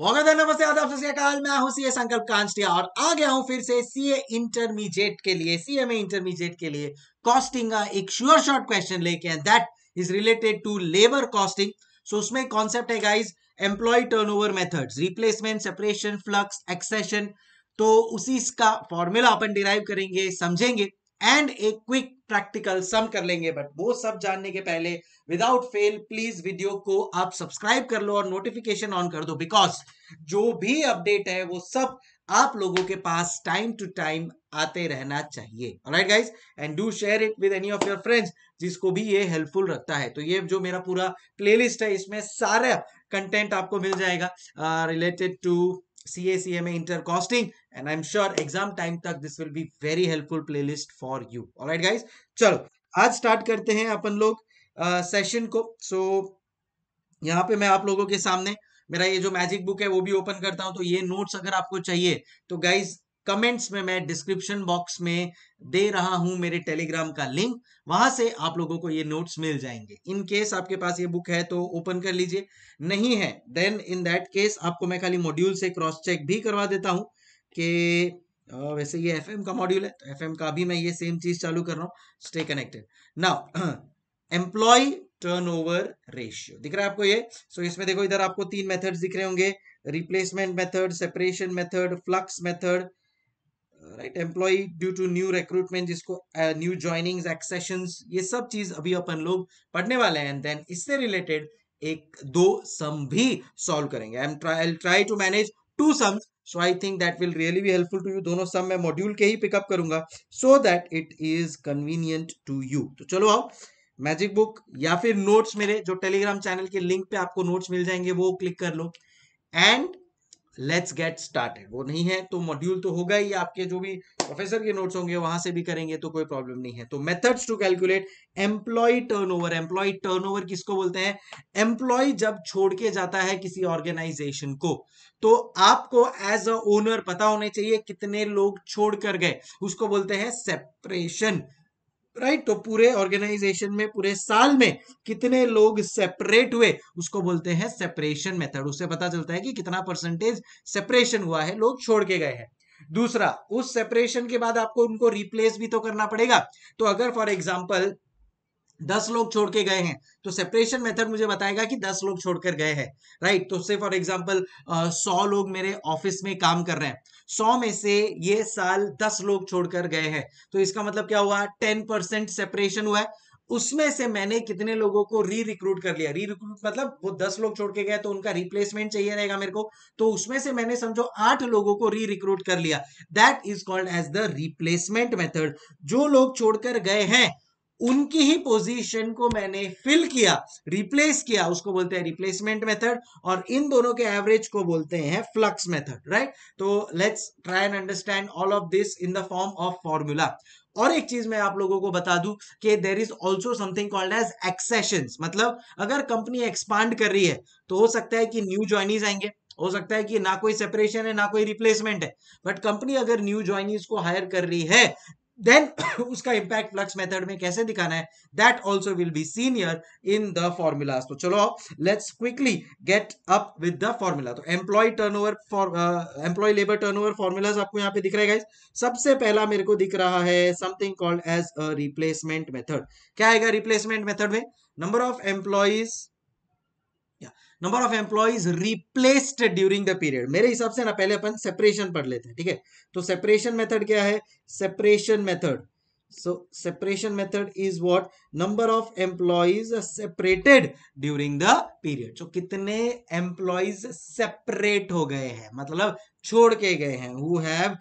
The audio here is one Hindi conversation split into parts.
वगैरह नमस्ते आदाब सत्याकाल मैं हूं सीए संकल्प कांस्टिया और आ गया हूं फिर से सीए इंटरमीडिएट के लिए सीए में इंटरमीडिएट के लिए कॉस्टिंग का एक श्योर शॉर्ट क्वेश्चन लेके हैं that is related to labour costing so उसमें कॉन्सेप्ट है guys employee turnover methods replacement separation flux accession तो उसी का फॉर्मूला अपन डिराइव करेंगे समझेंगे एंड एक क्विक प्रैक्टिकल सम कर लेंगे बट वो सब जानने के पहले विदाउट फेल प्लीज वीडियो को आप सब्सक्राइब कर लो और नोटिफिकेशन ऑन कर दो बिकॉज जो भी अपडेट है वो सब आप लोगों के पास टाइम टू टाइम आते रहना चाहिए right guys and do share it with any of your friends जिसको भी ये हेल्पफुल रखता है तो ये जो मेरा पूरा प्लेलिस्ट है इसमें सारा कंटेंट आपको मिल जाएगा related to C A C M A inter costing and I am sure exam time तक this will be very helpful playlist for you right guys चलो आज स्टार्ट करते हैं अपन लोग सेशन को सो so, यहाँ पे मैं आप लोगों के सामने मेरा ये जो मैजिक बुक है वो भी ओपन करता हूँ तो ये नोट्स अगर आपको चाहिए तो गाइज कमेंट्स में मैं डिस्क्रिप्शन बॉक्स में दे रहा हूं मेरे टेलीग्राम का लिंक वहां से आप लोगों को ये नोट्स मिल जाएंगे इन केस आपके पास ये बुक है तो ओपन कर लीजिए नहीं है देन इन दैट केस आपको मैं खाली मॉड्यूल से क्रॉस चेक भी करवा देता हूं कि वैसे ये एफएम का मॉड्यूल है तो एफएम का भी मैं ये सेम चीज चालू कर रहा हूँ stay connected now employee turnover ratio दिख रहा है आपको ये सो so, इसमें देखो इधर आपको तीन मेथड्स दिख रहे होंगे replacement method separation method flux method right employee due to new recruitment जिसको न्यू ज्वाइनिंग एक्सेशन ये सब चीज अभी अपन लोग पढ़ने वाले हैं एंड देन इससे रिलेटेड एक दो सम भी सॉल्व करेंगे I am try try to manage two sums so I think that will really be helpful to you दोनों सम मैं मॉड्यूल के ही पिकअप करूंगा so that it is convenient to you तो चलो आओ मैजिक बुक या फिर नोट्स मेरे जो टेलीग्राम चैनल के लिंक पे आपको नोट्स मिल जाएंगे वो क्लिक कर लो एंड लेट्स गेट स्टार्टेड वो नहीं है तो मॉड्यूल तो होगा ही आपके जो भी प्रोफेसर के नोट्स होंगे वहां से भी करेंगे तो कोई प्रॉब्लम नहीं है तो methods to calculate employee turnover employee turnover किसको बोलते हैं एम्प्लॉय जब छोड़ के जाता है किसी ऑर्गेनाइजेशन को तो आपको एज अ ओनर पता होने चाहिए कितने लोग छोड़ कर गए उसको बोलते हैं सेपरेशन राइट तो पूरे ऑर्गेनाइजेशन में पूरे साल में कितने लोग सेपरेट हुए उसको बोलते हैं सेपरेशन मेथड उससे पता चलता है कि कितना परसेंटेज सेपरेशन हुआ है लोग छोड़ के गए हैं दूसरा उस सेपरेशन के बाद आपको उनको रिप्लेस भी तो करना पड़ेगा तो अगर फॉर एग्जाम्पल दस लोग छोड़ के गए हैं तो सेपरेशन मेथड मुझे बताएगा कि दस लोग छोड़कर गए हैं राइट तो से फॉर एग्जाम्पल सौ लोग मेरे ऑफिस में काम कर रहे हैं सौ में से ये साल दस लोग छोड़कर गए हैं तो इसका मतलब क्या हुआ टेन परसेंट सेपरेशन हुआ है उसमें से मैंने कितने लोगों को री रिक्रूट कर लिया री रिक्रूट मतलब वो दस लोग छोड़ के गए तो उनका रिप्लेसमेंट चाहिए रहेगा मेरे को तो उसमें से मैंने समझो आठ लोगों को री रिक्रूट कर लिया that is called as the replacement method जो लोग छोड़कर गए हैं उनकी ही पोजीशन को मैंने फिल किया रिप्लेस किया उसको बोलते हैं रिप्लेसमेंट मेथड और इन दोनों के एवरेज को बोलते हैं फ्लक्स मेथड राइट तो let's try and understand all of this in the form of formula और एक चीज मैं आप लोगों को बता दूं कि there is also something called as accession मतलब अगर कंपनी एक्सपांड कर रही है तो हो सकता है कि न्यू ज्वाइनिज आएंगे हो सकता है कि ना कोई सेपरेशन है ना कोई रिप्लेसमेंट है बट कंपनी अगर न्यू ज्वाइनिज को हायर कर रही है देन उसका इंपैक्ट फ्लक्स मेथड में कैसे दिखाना है that also will be seen here in the formulas तो चलो let's quickly get up with the formula तो employee turnover employee labour turnover formulas आपको यहाँ पे दिख रहा है सबसे पहला मेरे को दिख रहा है something called as a replacement method क्या आएगा रिप्लेसमेंट मेथड में number of employees number of employees replaced during the period मेरे हिसाब से ना पहले अपन सेपरेशन पढ़ लेते हैं ठीक है तो सेपरेशन मेथड क्या है separation method so separation method is what number of employees separated during the period so कितने एम्प्लॉयज सेपरेट हो गए हैं मतलब छोड़ के गए हैं who have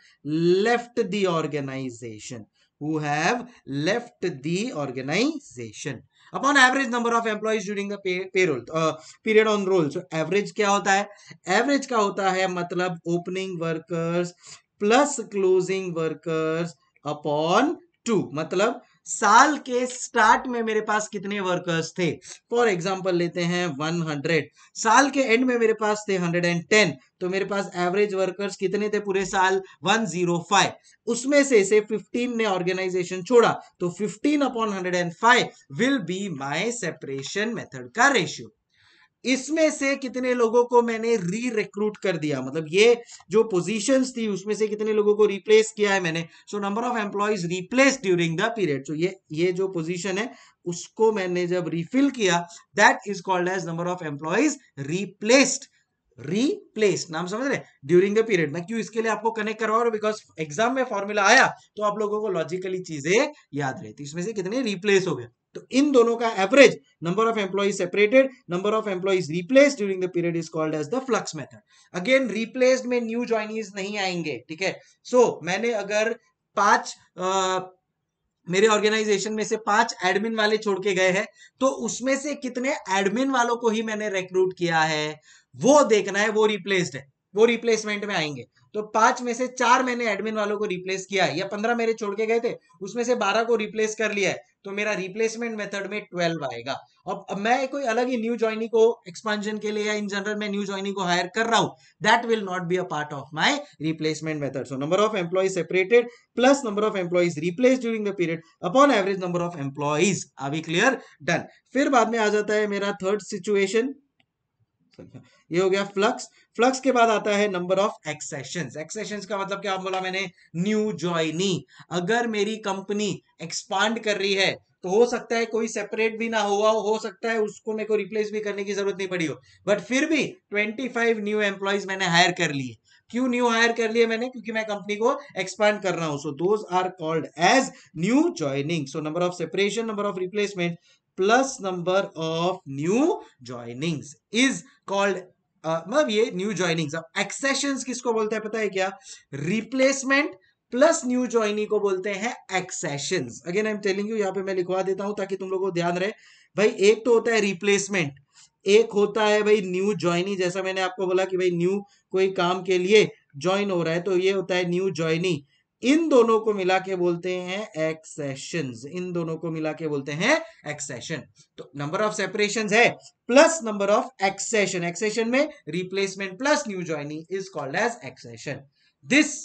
left the organisation who have left the organization upon average number of employees during the pay, payroll uh, period on roll so average kya hota hai average ka hota hai matlab opening workers plus closing workers upon 2 matlab साल के स्टार्ट में मेरे पास कितने वर्कर्स थे फॉर एग्जाम्पल लेते हैं 100 साल के एंड में मेरे पास थे 110 तो मेरे पास एवरेज वर्कर्स कितने थे पूरे साल 105 उसमें से से 15 ने ऑर्गेनाइजेशन छोड़ा तो 15 upon 105 will be my separation method का रेशियो इसमें से कितने लोगों को मैंने री रिक्रूट कर दिया मतलब ये जो पोजीशंस थी उसमें से कितने लोगों को रिप्लेस किया है मैंने so number of employees replace during the period so ये ये जो पोजीशन है उसको मैंने जब रिफिल किया that is called as number of employees replaced replace नाम समझ रहे ड्यूरिंग द पीरियड मैं क्यों इसके लिए आपको कनेक्ट करवा रहा बिकॉज एग्जाम में फॉर्मूला आया तो आप लोगों को लॉजिकली चीजें याद रहती तो इसमें से कितने रिप्लेस हो गए तो इन दोनों का average number of employees separated number of employees replace during the period is called as the flux method again replace में न्यू ज्वाइनिंग नहीं आएंगे ठीक है सो so, मैंने अगर पांच मेरे ऑर्गेनाइजेशन में से पांच एडमिन वाले छोड़ के गए हैं तो उसमें से कितने एडमिन वालों को ही मैंने रिक्रूट किया है वो देखना है वो रिप्लेस्ड है वो रिप्लेसमेंट में आएंगे तो पांच में से चार मैंने एडमिन वालों को रिप्लेस किया है या पंद्रह मेरे छोड़ के गए थे उसमें से बारह को रिप्लेस कर लिया है तो मेरा रिप्लेसमेंट मेथड में ट्वेल्व आएगा अब, मैं कोई अलग ही न्यू ज्वाइनिंग को एक्सपांशन के लिए या इन जनरल मैं न्यू ज्वाइनिंग को हायर कर रहा हूं that will not be a part of my replacement method so number of employees separated plus number of employees replace during the period upon average number of employees we clear done फिर बाद में आ जाता है मेरा थर्ड सिचुएशन मतलब ये हो गया फ्लक्स फ्लक्स के बाद आता है नंबर ऑफ एक्सेशन एक्सेशन का मतलब क्या बोला मैंने न्यू ज्वाइनी अगर मेरी कंपनी एक्सपांड कर रही है तो हो सकता है कोई सेपरेट भी ना हुआ हो सकता है उसको मेरे को रिप्लेस भी करने की जरूरत नहीं पड़ी हो बट फिर भी 25 न्यू एम्प्लॉयज मैंने हायर कर लिए क्यों न्यू हायर कर लिए मैंने क्योंकि मैं कंपनी को एक्सपांड कर रहा हूं so those are called as new joining so number of separation number of replacement plus number of new joinings is called मतलब ये न्यू ज्वाइनिंग्स अब एक्सेशन किसको बोलते हैं पता है क्या रिप्लेसमेंट प्लस न्यू ज्वाइनिंग को बोलते हैं accession again I am telling you यहाँ पे मैं लिखवा देता हूं ताकि तुम लोगों को ध्यान रहे भाई एक तो होता है रिप्लेसमेंट एक होता है भाई न्यू ज्वाइनी जैसा मैंने आपको बोला कि भाई न्यू कोई काम के लिए ज्वाइन हो रहा है तो ये होता है न्यू ज्वाइनी इन दोनों को मिला के बोलते हैं एक्सेशन इन दोनों को मिला के बोलते हैं एक्सेशन तो नंबर ऑफ सेपरेशन है plus number of accession accession में replacement plus new joining is called as accession this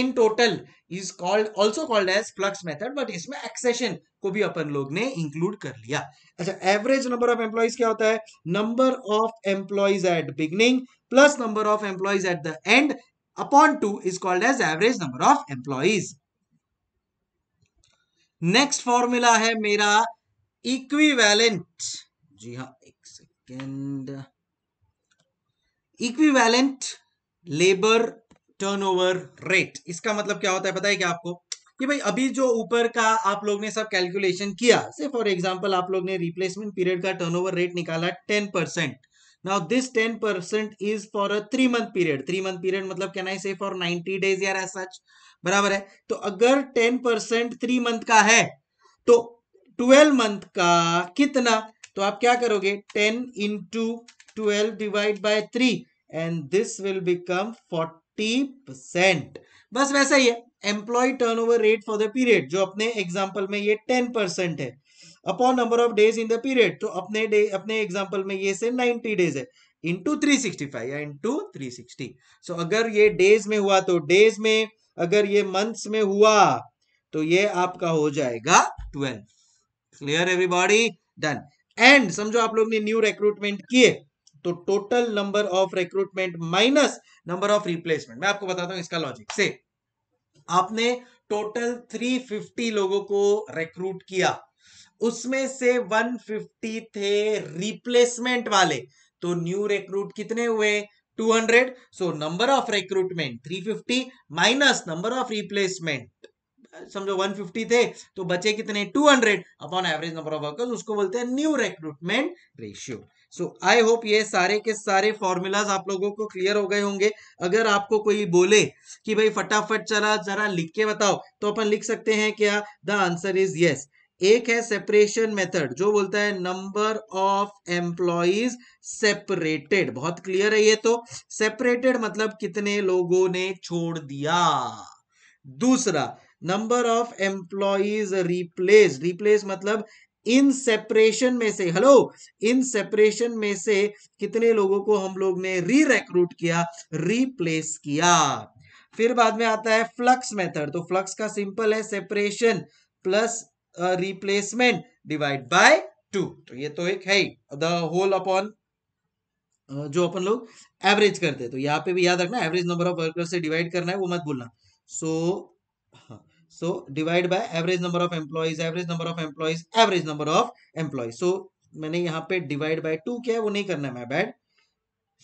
in total is called also called as flux method but इसमें एक्सेशन को भी अपन लोग ने इंक्लूड कर लिया अच्छा एवरेज नंबर ऑफ एम्प्लॉयज क्या होता है number of employees at beginning plus number of employees at the end upon two is called as average number of employees next formula है मेरा इक्विवेलेंट जी हाँ एक second equivalent labour turnover rate इसका मतलब क्या होता है पता है क्या आपको कि भाई अभी जो ऊपर का आप लोग ने सब कैलकुलेशन किया से फॉर एग्जांपल आप लोग ने रिप्लेसमेंट पीरियड का टर्नओवर रेट निकाला ten percent now this ten percent is for a three month period three month period मतलब can I say for ninety days यार सच बराबर है तो अगर टेन परसेंट थ्री मंथ का है तो ट्वेल्व मंथ का कितना तो आप क्या करोगे ten into twelve divide by three and this will become forty percent बस वैसा ही है employee turnover rate for the period जो अपने एग्जाम्पल में ये टेन परसेंट है upon number of days in the period तो अपने डे अपने एग्जाम्पल में ये से 90 डेज है इंटू थ्री सिक्सटी फाइव या इंटू थ्री सिक्सटी सो अगर ये डेज में हुआ तो डेज में अगर ये मंथ्स में हुआ तो ये आपका हो जाएगा twelve clear everybody done and समझो आप लोग ने न्यू रिक्रूटमेंट किए तो total number of recruitment minus number of replacement मैं आपको बताता हूं इसका लॉजिक से आपने टोटल 350 लोगों को रिक्रूट किया उसमें से 150 थे रिप्लेसमेंट वाले तो न्यू रिक्रूट कितने हुए 200 so number of recruitment 350 minus number of replacement समझो 150 थे तो बचे कितने 200 upon average number of workers उसको बोलते हैं new recruitment ratio so I hope ये सारे के सारे फॉर्मूलाज आप लोगों को क्लियर हो गए होंगे अगर आपको कोई बोले कि भाई फटाफट चला जरा लिख के बताओ तो अपन लिख सकते हैं क्या द आंसर इज यस एक है सेपरेशन मेथड जो बोलता है नंबर ऑफ एम्प्लॉज सेपरेटेड बहुत क्लियर है ये तो सेपरेटेड मतलब कितने लोगों ने छोड़ दिया दूसरा number of employees replace replace मतलब इन सेपरेशन में से हेलो इन सेपरेशन में से कितने लोगों को हम लोग ने री रिक्रूट किया रिप्लेस किया फिर बाद में आता है फ्लक्स मेथड तो फ्लक्स का सिंपल है separation plus replacement divide by two तो ये तो एक है द होल अपॉन जो अपन लोग एवरेज करते हैं तो यहाँ पे भी याद रखना एवरेज नंबर ऑफ वर्कर्स से डिवाइड करना है वो मत भूलना so so divide by average number of employees average number of employees average number of employees so मैंने यहाँ पे डिवाइड बाय टू किया है वो नहीं करना है my bad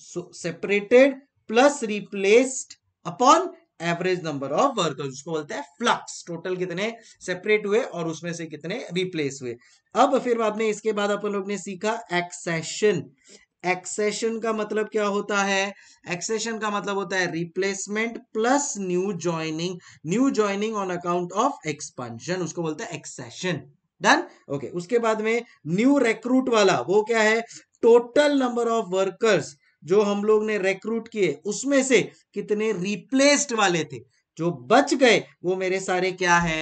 so separated plus replaced upon average number of workers उसको बोलते हैं फ्लक्स टोटल कितने सेपरेट हुए और उसमें से कितने रिप्लेस हुए अब फिर आपने इसके बाद अपन लोग ने सीखा एक्सेशन एक्सेशन का मतलब क्या होता है एक्सेशन का मतलब होता है replacement plus new joining new joining on account of expansion उसको बोलते हैं एक्सेशन डन ओके उसके बाद में न्यू रिक्रूट वाला वो क्या है टोटल नंबर ऑफ वर्कर्स जो हम लोग ने रिक्रूट किए उसमें से कितने रिप्लेस्ड वाले थे जो बच गए वो मेरे सारे क्या है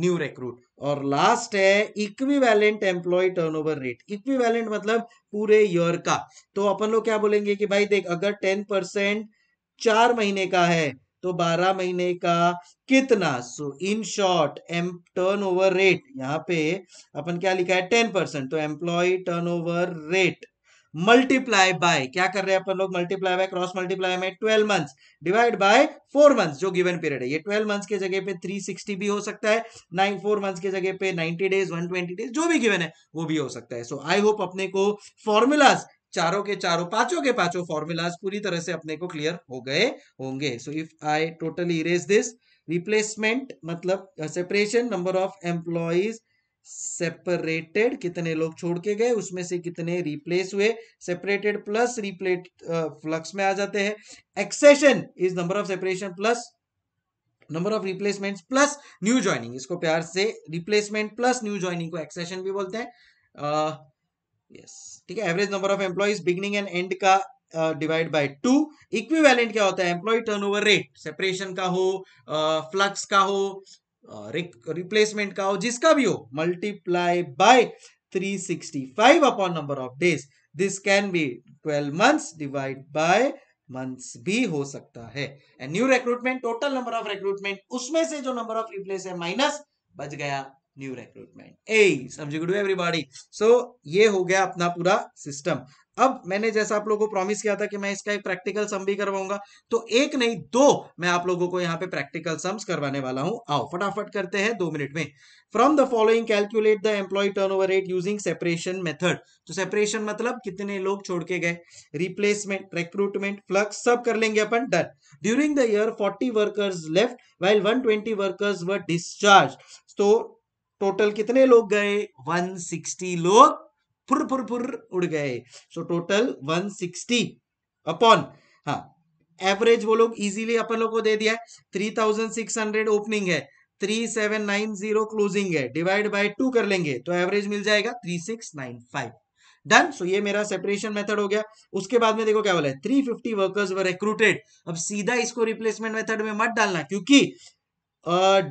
न्यू रिक्रूट और लास्ट है equivalent employee turnover rate equivalent मतलब पूरे ईयर का तो अपन लोग क्या बोलेंगे कि भाई देख अगर टेन परसेंट चार महीने का है तो बारह महीने का कितना so in short M turnover rate यहाँ पे अपन क्या लिखा है टेन परसेंट तो employee turnover rate multiply by क्या कर रहे हैं अपन लोग मल्टीप्लाई बाय क्रॉस मल्टीप्लाई में twelve months divide by four months जो गिवन पीरियड है ये ट्वेल्व मंथ्स के जगह पे थ्री सिक्सटी भी हो सकता है नाइन फोर मंथ्स के जगह पे ninety days one twenty days जो भी गिवन है वो भी हो सकता है सो आई होप अपने को फॉर्मूलाज चारों के चारों पांचों के पांचों फॉर्मूलाज पूरी तरह से अपने को क्लियर हो गए होंगे so if I totally erase this replacement मतलब separation number of employees separated कितने लोग छोड़ के गए उसमें से कितने रिप्लेस हुए सेपरेटेड प्लस रिप्लेट फ्लक्स में आ जाते हैं accession is number of separation plus number of replacement plus new joining इसको प्यार से रिप्लेसमेंट प्लस न्यू ज्वाइनिंग को एक्सेशन भी बोलते हैं यस ठीक है average number of employees beginning and end का डिवाइड बाय टू इक्विवेलेंट क्या होता है एम्प्लॉय टर्नओवर रेट सेपरेशन का हो फ्लक्स uh, का हो रिप्लेसमेंट का हो जिसका भी हो multiply by 365 upon number of days this can be 12 months divide by months भी हो सकता है and new recruitment total number of recruitment उसमें से जो नंबर ऑफ रिप्लेस है माइनस बच गया न्यू रिक्रूटमेंट ए समझ गुड एवरीबॉडी सो ये हो गया अपना पूरा सिस्टम अब मैंने जैसा आप लोगों को प्रॉमिस किया था कि मैं इसका एक प्रैक्टिकल सम भी करवाऊंगा तो एक नहीं दो मैं आप लोगों को यहाँ पे प्रैक्टिकल सम्स करवाने वाला हूं आओ फटाफट करते हैं दो मिनट में from the following calculate the employee turnover rate using separation method तो सेपरेशन मतलब कितने लोग छोड़ के गए रिप्लेसमेंट रिक्रूटमेंट फ्लक्स सब कर लेंगे अपन done during the year forty workers left while 120 workers were discharge तो टोटल कितने लोग गए 160 लोग फुर फुर फुर उड़ गए सो टोटल 160 अपॉन हाँ एवरेज वो लोग इजीली अपन लोग को दे दिया three thousand six hundred opening है three seven nine zero closing है डिवाइड बाय टू कर लेंगे तो एवरेज मिल जाएगा three six nine five done so ये मेरा सेपरेशन मेथड हो गया उसके बाद में देखो क्या बोला है 350 वर्कर्स वर रिक्रूटेड अब सीधा इसको रिप्लेसमेंट मेथड में मत डालना क्योंकि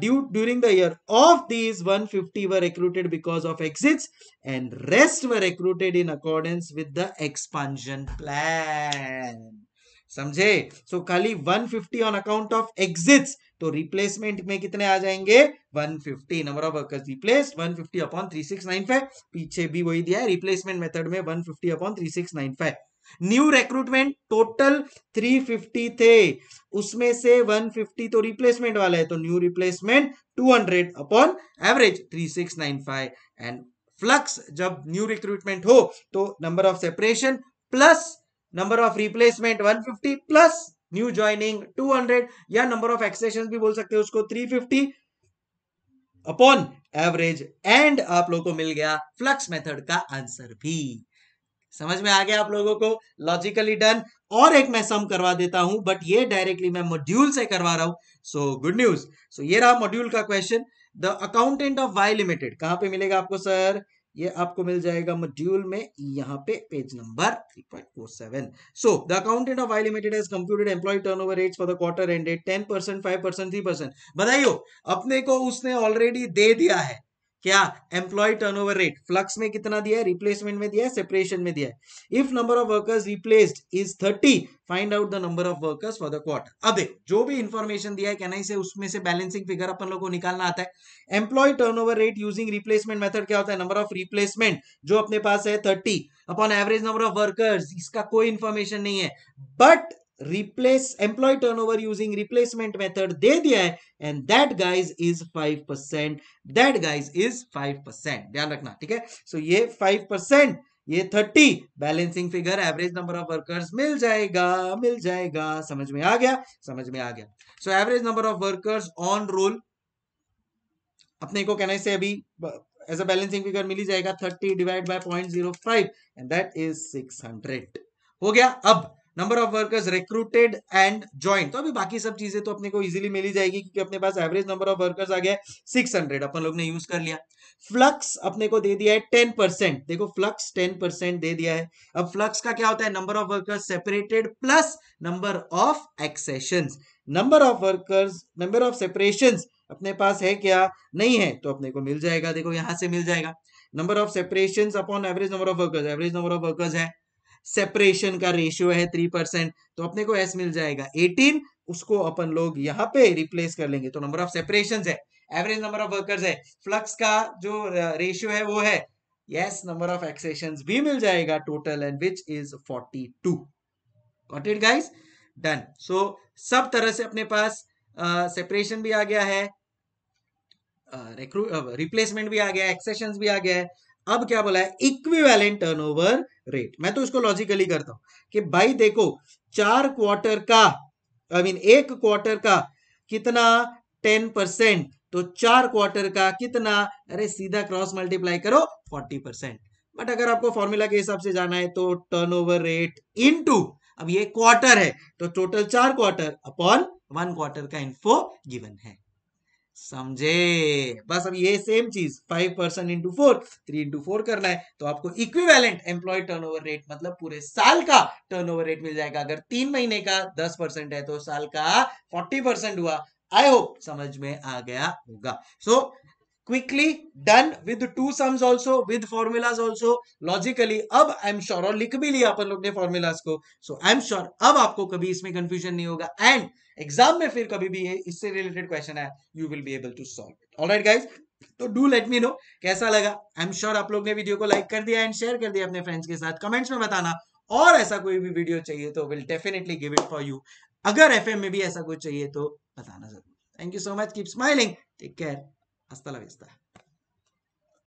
due during the year of these 150 fifty were recruited because of exits and rest were recruited in accordance with the expansion plan समझे सो so, खाली 150 fifty on account of exits तो रिप्लेसमेंट में कितने आ जाएंगे 150 number of workers replaced upon 3695 पीछे भी वही दिया है रिप्लेसमेंट मेथड में 150 अपॉन 3695 न्यू रिक्रूटमेंट टोटल 350 थे उसमें से 150 तो रिप्लेसमेंट वाला है तो new replacement 200 upon average 3695 and flux जब न्यू रिक्रूटमेंट हो तो number of separation plus number of replacement 150 plus new joining 200 या नंबर ऑफ एक्सेशन भी बोल सकते हैं उसको 350 अपॉन एवरेज एंड आप लोगों को मिल गया फ्लक्स मेथड का आंसर भी समझ में आ गया आप लोगों को लॉजिकली डन और एक मैं सम करवा देता हूं बट ये डायरेक्टली मैं मॉड्यूल से करवा रहा हूं सो गुड न्यूज सो ये रहा मॉड्यूल का question the accountant of Y limited कहां पे मिलेगा आपको सर ये आपको मिल जाएगा मॉड्यूल में यहाँ पे page number 3.47 so the accountant of Y limited has computed employee turnover rates for the quarter ended 10 percent five percent three percent बताइयो अपने को उसने ऑलरेडी दे दिया है क्या एम्प्लॉय टर्नओवर रेट फ्लक्स में कितना दिया है रिप्लेसमेंट में दिया है सेपरेशन में दिया है if number of workers replaced is thirty find out the number of workers for the quarter अब देखो जो भी इंफॉर्मेशन दिया है कहना से उसमें से बैलेंसिंग फिगर अपन लोग को निकालना आता है employee turnover rate using replacement method क्या होता है नंबर ऑफ रिप्लेसमेंट जो अपने पास है thirty upon average number of workers इसका कोई इन्फॉर्मेशन नहीं है but replace employee turnover using replacement method दे दिया है and that guys is five percent that guys is five percent ध्यान रखना ठीक है सो so, ये फाइव परसेंट ये thirty balancing figure average number of workers मिल जाएगा मिल जाएगा समझ में आ गया समझ में आ गया so average number of workers on roll अपने को कहना से अभी एज अ बैलेंसिंग फिगर मिली जाएगा thirty divide by point zero five and that is six hundred हो गया अब number of workers recruited and join तो अभी बाकी सब चीजें तो अपने को इजीली मिली जाएगी क्योंकि अपने पास एवरेज नंबर ऑफ वर्कर्स आ गया सिक्स हंड्रेड अपन लोग ने यूज कर लिया फ्लक्स अपने को दे दिया है टेन परसेंट देखो फ्लक्स टेन परसेंट दे दिया है अब फ्लक्स का क्या होता है number of workers separated plus number of accession number of workers number of separation अपने पास है क्या नहीं है तो अपने को मिल जाएगा देखो यहां से मिल जाएगा number of separation upon average number of workers average number of workers है सेपरेशन का रेशियो है थ्री परसेंट तो अपने को एस मिल जाएगा एटीन उसको अपन लोग यहाँ पे रिप्लेस कर लेंगे तो नंबर ऑफ सेपरेशन है एवरेज नंबर ऑफ वर्कर्स है फ्लक्स का जो रेशियो है वो है यस नंबर ऑफ एक्सेशन भी मिल जाएगा total and which is forty two got it guys done so सब तरह से अपने पास सेपरेशन uh, भी आ गया है रिप्लेसमेंट uh, uh, भी आ गया है एक्सेशन भी आ गया है अब क्या बोला है इक्विवेलेंट टर्नओवर रेट मैं तो इसको लॉजिकली करता हूं कि भाई देखो चार क्वार्टर का आई I मीन mean, एक क्वार्टर का कितना टेन परसेंट तो चार क्वार्टर का कितना अरे सीधा क्रॉस मल्टीप्लाई करो फोर्टी परसेंट बट अगर आपको फॉर्मूला के हिसाब से जाना है तो टर्नओवर रेट इनटू अब ये क्वार्टर है तो टोटल चार क्वार्टर अपॉन वन क्वार्टर का इन्फो गिवन है समझे बस अब ये सेम चीज five percent into four three into four करना है तो आपको इक्विवेलेंट एम्प्लॉय टर्नओवर रेट मतलब पूरे साल का टर्नओवर रेट मिल जाएगा अगर तीन महीने का दस परसेंट है तो साल का फोर्टी परसेंट हुआ आई होप समझ में आ गया होगा so quickly done with two sums also with with also logically अब आई एम श्योर और लिख भी लिया अपन लोग ने फॉर्मूलाज को सो आई एम श्योर अब आपको कभी इसमें कंफ्यूजन नहीं होगा एंड एग्जाम में फिर कभी भी ये इससे रिलेटेड क्वेश्चन है you will be able to solve it alright guys तो डू लेट मी नो कैसा लगा आई एम श्योर आप लोग ने वीडियो को लाइक कर दिया एंड शेयर कर दिया अपने फ्रेंड्स के साथ कमेंट्स में बताना और ऐसा कोई भी वीडियो चाहिए तो will definitely give it for you अगर एफ में भी ऐसा कुछ चाहिए तो बताना जरूर thank you so much keep smiling take care हस्ता